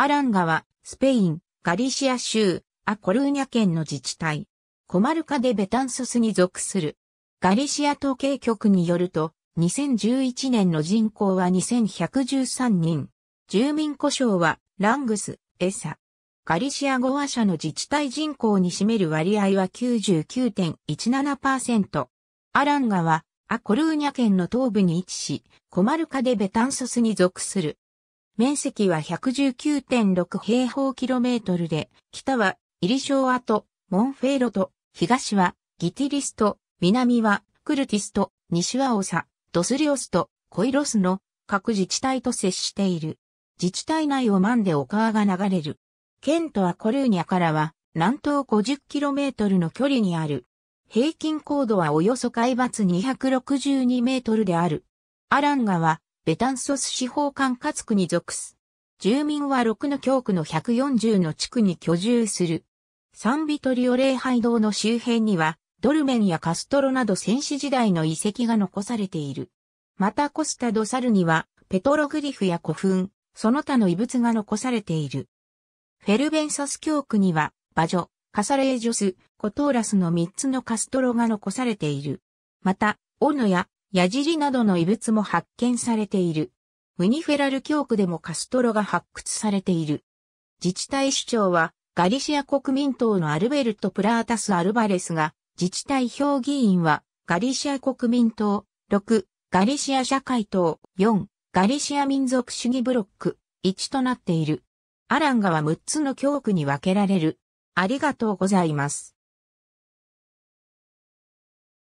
アランガは、スペイン、ガリシア州、アコルーニャ県の自治体。コマルカでベタンソスに属する。ガリシア統計局によると、2011年の人口は2113人。住民故障は、ラングス、エサ。ガリシア語話者の自治体人口に占める割合は99.17%。アランガは、アコルーニャ県の東部に位置し、コマルカでベタンソスに属する。面積は119.6平方キロメートルで、北はイリショーアとモンフェーロと、東はギティリスト、南はクルティスト、西はオサ、ドスリオスとコイロスの各自治体と接している。自治体内をマンでお川が流れる。県とはコルーニャからは南東 50km の距離にある。平均高度はおよそ海抜 262m である。アランガはベタンソス司法管轄区に属す。住民は6の教区の140の地区に居住する。サンビトリオ礼拝堂の周辺には、ドルメンやカストロなど戦士時代の遺跡が残されている。またコスタ・ド・サルには、ペトログリフや古墳、その他の遺物が残されている。フェルベンサス教区には、バジョ、カサレージョス、コトーラスの3つのカストロが残されている。また、オノや矢尻などの遺物も発見されている。ムニフェラル教区でもカストロが発掘されている。自治体首長は、ガリシア国民党のアルベルト・プラータス・アルバレスが、自治体評議員は、ガリシア国民党、6、ガリシア社会党、4、ガリシア民族主義ブロック、1となっている。アランガは6つの教区に分けられる。ありがとうございます。